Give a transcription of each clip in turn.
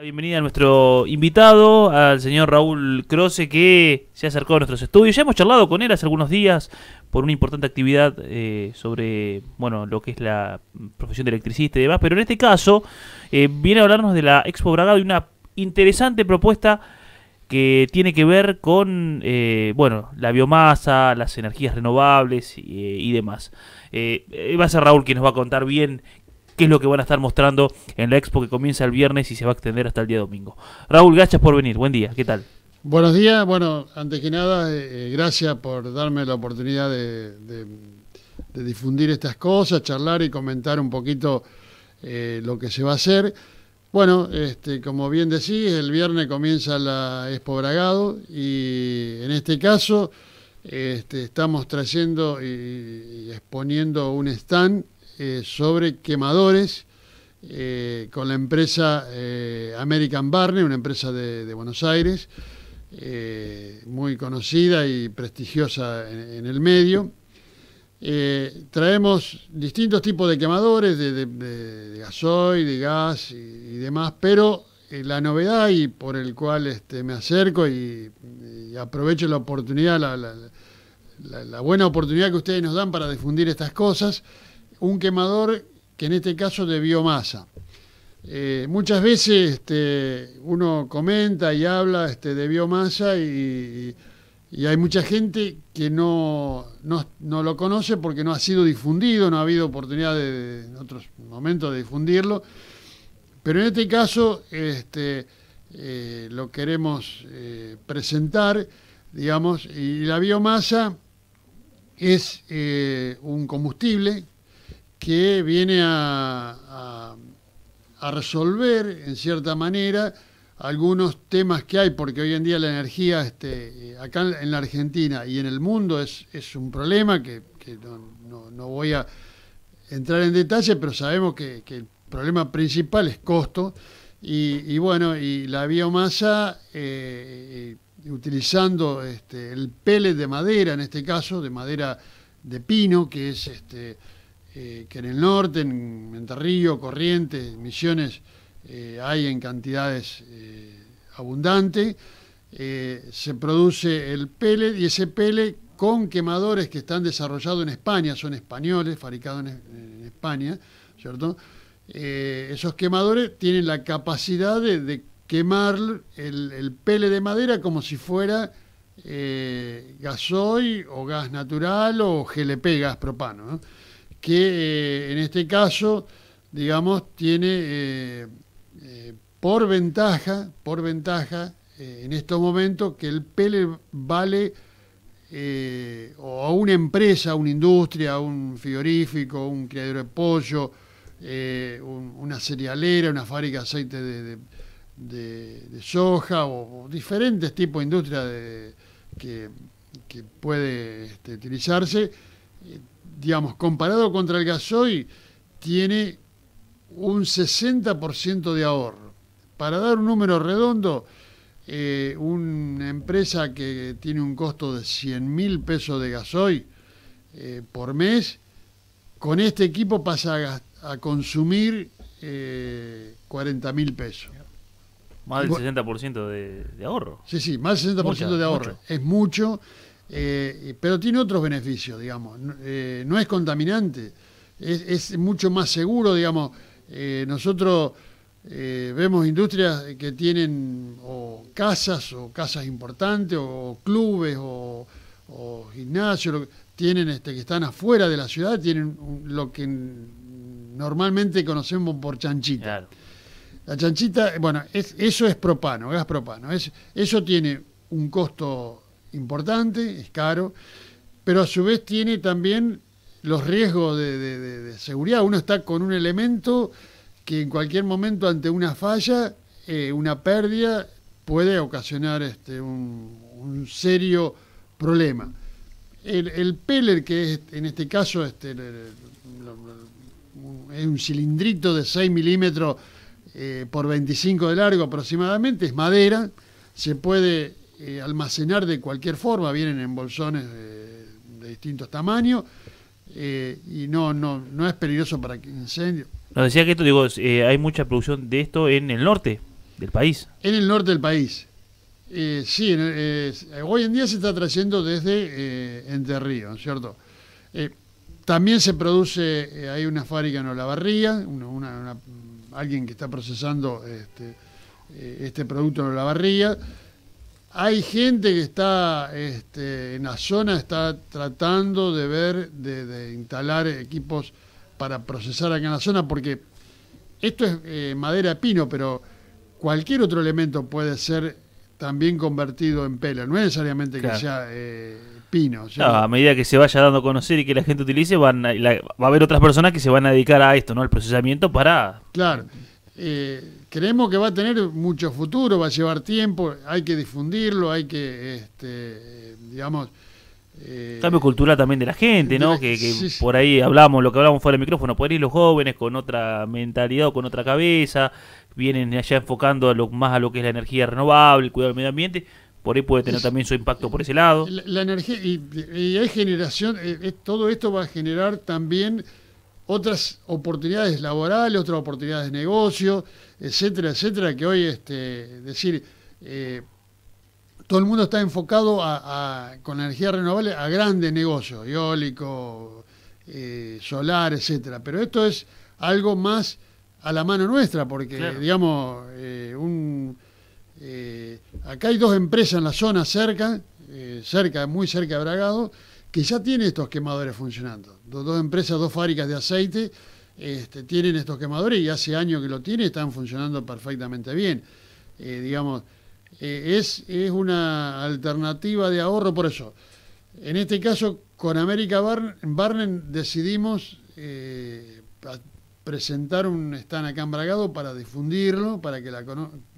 Bienvenida a nuestro invitado, al señor Raúl Croce, que se acercó a nuestros estudios. Ya hemos charlado con él hace algunos días por una importante actividad eh, sobre bueno lo que es la profesión de electricista y demás, pero en este caso eh, viene a hablarnos de la Expo Bragado y una interesante propuesta que tiene que ver con eh, bueno la biomasa, las energías renovables y demás. va a ser Raúl quien nos va a contar bien qué es lo que van a estar mostrando en la expo que comienza el viernes y se va a extender hasta el día domingo. Raúl, gracias por venir, buen día, ¿qué tal? Buenos días, bueno, antes que nada, eh, eh, gracias por darme la oportunidad de, difundir estas cosas, charlar y comentar un poquito eh, lo que se va a hacer. Bueno, este, como bien decís, el viernes comienza la Expo Bragado y en este caso este, estamos trayendo y exponiendo un stand eh, sobre quemadores eh, con la empresa eh, American Barney, una empresa de, Buenos Aires, muy conocida y prestigiosa en, el medio. traemos distintos tipos de quemadores, de, gasoil, de gas y, demás, pero la novedad y por el cual este, me acerco y, aprovecho la oportunidad, la buena oportunidad que ustedes nos dan para difundir estas cosas, un quemador que en este caso de biomasa. Eh, muchas veces este, uno comenta y habla este, de biomasa y, hay mucha gente que no, lo conoce porque no ha sido difundido, no ha habido oportunidad de, en otros momentos de difundirlo. Pero en este caso este, eh, lo queremos eh, presentar, digamos, y la biomasa es un combustible que viene a, resolver, en cierta manera, algunos temas que hay, porque hoy en día la energía este, eh, acá en la Argentina y en el mundo es, es un problema que, no, voy a entrar en detalle, pero sabemos que, el problema principal es costo. Y, bueno, y la biomasa, eh, eh, utilizando este, el pele de madera, en este caso, de madera de pino, que es este, eh, que en el norte, en Entre Corrientes, Misiones, eh, hay en cantidades eh, abundantes. se produce el pele, y ese pele con quemadores que están desarrollados en España, son españoles, fabricados en, España, ¿cierto? esos quemadores tienen la capacidad de, quemar el, pele de madera como si fuera gasoil o gas natural o GLP, gas propano. ¿no? que eh, en este caso, digamos, tiene eh, eh, por ventaja, por ventaja, en estos momentos, que el PELE vale o a una empresa, a una industria, a un frigorífico, un criadero de pollo, una cerealera, una fábrica de aceite de, soja o, diferentes tipos de industria que, puede este, utilizarse, digamos, comparado contra el gasoil, tiene un 60% de ahorro. Para dar un número redondo, eh, una empresa que tiene un costo de 100 mil pesos de gasoil eh, por mes, con este equipo pasa a, consumir 40 eh, mil pesos. Más del 60% de, ahorro. Sí, sí, más del 60% de ahorro. Es mucho. Eh, pero tiene otros beneficios, digamos. no eh, es contaminante, es, mucho más seguro, digamos. Eh, nosotros vemos industrias que tienen o casas o casas importantes o clubes o, gimnasios, tienen este, que están afuera de la ciudad, tienen lo que normalmente conocemos por chanchita. La chanchita, bueno, eso es propano, gas propano. Es, eso tiene un costo importante, es caro, pero a su vez tiene también los riesgos de, seguridad. Uno está con un elemento que en cualquier momento ante una falla, eh, una pérdida, puede ocasionar este, un, serio problema. El, el, que es en este caso este, es un cilindrito de 6 milímetros eh, por 25 de largo aproximadamente, es madera, se puede eh, almacenar de cualquier forma, vienen en bolsones de, distintos tamaños eh, y no, no, es peligroso para incendio Nos decía que esto, digo, eh, hay mucha producción de esto en el norte del país. En el norte del país. sí, hoy en día se está trayendo desde Entre Ríos, ¿cierto? también se produce, hay una fábrica en Olavarría, alguien que está procesando este, este producto en Olavarría hay gente que está este, en la zona, está tratando de ver, de, instalar equipos para procesar acá en la zona, porque esto es eh, madera de pino, pero cualquier otro elemento puede ser también convertido en pelo, no necesariamente que sea eh, pino. a medida que se vaya dando a conocer y que la gente utilice, van va a haber otras personas que se van a dedicar a esto, ¿no? Al procesamiento para... Claro. Eh, creemos que va a tener mucho futuro, va a llevar tiempo, hay que difundirlo, hay que, este, digamos... Eh, Cambio cultural también de la gente, ¿no? que, por ahí hablamos, lo que hablamos fuera del micrófono, por ir los jóvenes con otra mentalidad o con otra cabeza, vienen allá enfocando más a lo que es la energía renovable, cuidado del medio ambiente, por ahí puede tener también su impacto por ese lado. La, energía, y, hay generación, eh, todo esto va a generar también otras oportunidades laborales, otras oportunidades de negocio, etcétera, etcétera, que hoy, este, decir, eh, todo el mundo está enfocado a, a, con energía renovable a grandes negocios, eólico, eh, solar, etcétera. Pero esto es algo más a la mano nuestra, porque, digamos, eh, acá hay dos empresas en la zona cerca, cerca, muy cerca de Bragado, que ya tiene estos quemadores funcionando. Dos, empresas, dos fábricas de aceite este, tienen estos quemadores y hace años que lo tienen, están funcionando perfectamente bien. Eh, digamos, eh, es, es una alternativa de ahorro por eso. En este caso, con América Barnen decidimos eh, presentar un stand acá en Bragado para difundirlo, para que la,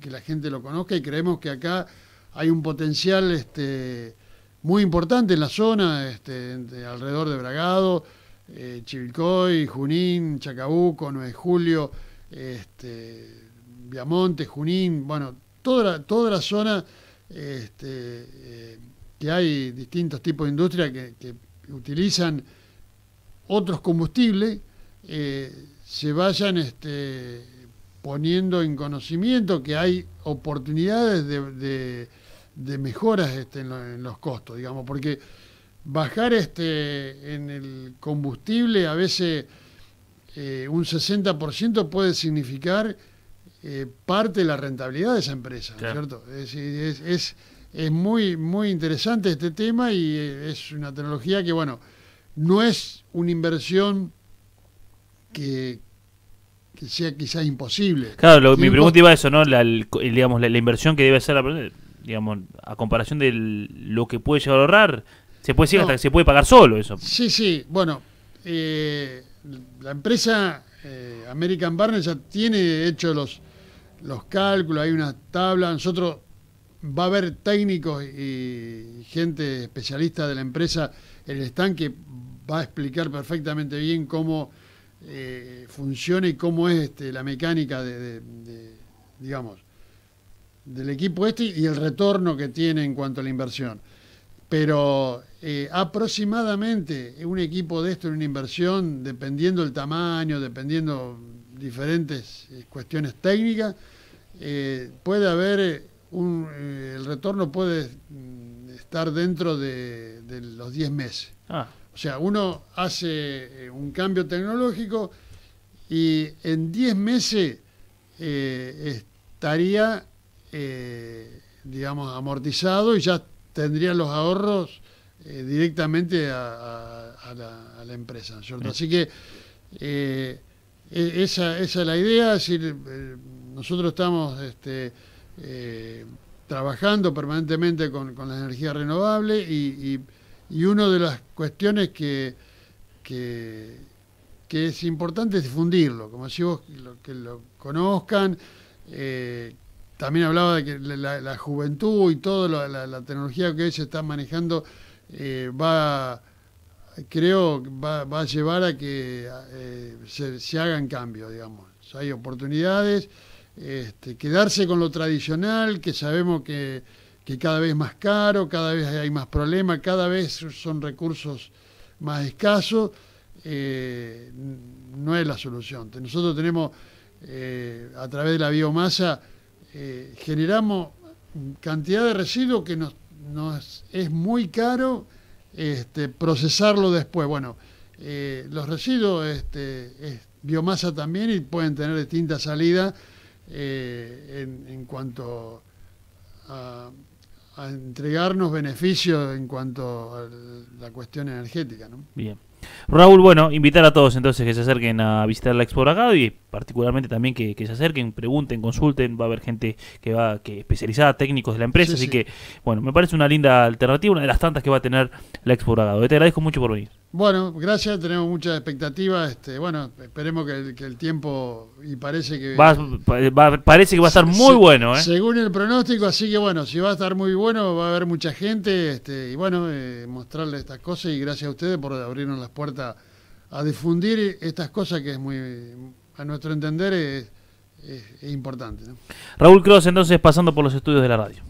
que la gente lo conozca y creemos que acá hay un potencial... Este, muy importante en la zona, este, alrededor de Bragado, Chilcoy eh, Chivilcoy, Junín, Chacabuco, 9 de Julio, este, Viamonte, Junín, bueno, toda la, toda la zona este, eh, que hay distintos tipos de industria que, utilizan otros combustibles, eh, se vayan este, poniendo en conocimiento que hay oportunidades de de mejoras este, en, los costos, digamos, porque bajar este, en el combustible a veces eh, un 60% puede significar eh, parte de la rentabilidad de esa empresa, ¿cierto? Es, es, es, muy, muy interesante este tema y eh, es una tecnología que, bueno, no es una inversión que, sea quizás imposible. Claro, mi pregunta iba a eso, ¿no? La, digamos, la, inversión que debe ser... la digamos, a comparación de lo que puede llegar a ahorrar, se puede hasta que se puede pagar solo eso. Sí, sí, bueno, eh, la empresa eh, American Barnes ya tiene hecho los, cálculos, hay una tabla, nosotros va a haber técnicos y gente especialista de la empresa en el estanque va a explicar perfectamente bien cómo eh, funciona y cómo es este, la mecánica de digamos, del equipo este y el retorno que tiene en cuanto a la inversión. Pero eh, aproximadamente un equipo de esto en una inversión, dependiendo el tamaño, dependiendo diferentes eh, cuestiones técnicas, eh, puede haber un, el retorno puede mm, estar dentro de, los 10 meses. Ah. O sea, uno hace un cambio tecnológico y en 10 meses estaría eh, digamos, amortizado y ya tendrían los ahorros eh, directamente a, la, empresa. Así que eh, e, esa, es la idea, es decir, nosotros estamos este, trabajando permanentemente con, con energía renovable y, una de las cuestiones que, que, es importante es difundirlo, como si vos que lo conozcan, eh, también hablaba de que la, juventud y toda la, tecnología que hoy se está manejando eh, va, creo, va, a llevar a que eh, se, hagan cambios, digamos. Hay oportunidades, este, quedarse con lo tradicional, que sabemos que, cada vez más caro, cada vez hay más problemas, cada vez son recursos más escasos, eh, no es la solución. Nosotros tenemos, a través de la biomasa, eh, generamos cantidad de residuos que nos, es muy caro este, procesarlo después. Bueno, eh, los residuos este, es biomasa también y pueden tener distintas salidas eh, en, cuanto a, entregarnos beneficios en cuanto a la cuestión energética. Bien. Raúl, bueno, invitar a todos entonces que se acerquen a visitar la Expo Bragado y particularmente también que, se acerquen, pregunten, consulten, va a haber gente que va que especializada, técnicos de la empresa, así que bueno, me parece una linda alternativa, una de las tantas que va a tener la Expo Bragado. Eh, te agradezco mucho por venir. Bueno, gracias, tenemos muchas expectativas. Este, bueno, esperemos que el, tiempo y parece que va, parece que va a estar muy bueno, ¿eh? Según el pronóstico, así que bueno, si va a estar muy bueno, va a haber mucha gente este, y bueno, eh, mostrarle estas cosas y gracias a ustedes por abrirnos las puertas a difundir estas cosas que es muy a nuestro entender es, importante. Raúl Cruz, entonces pasando por los estudios de la radio.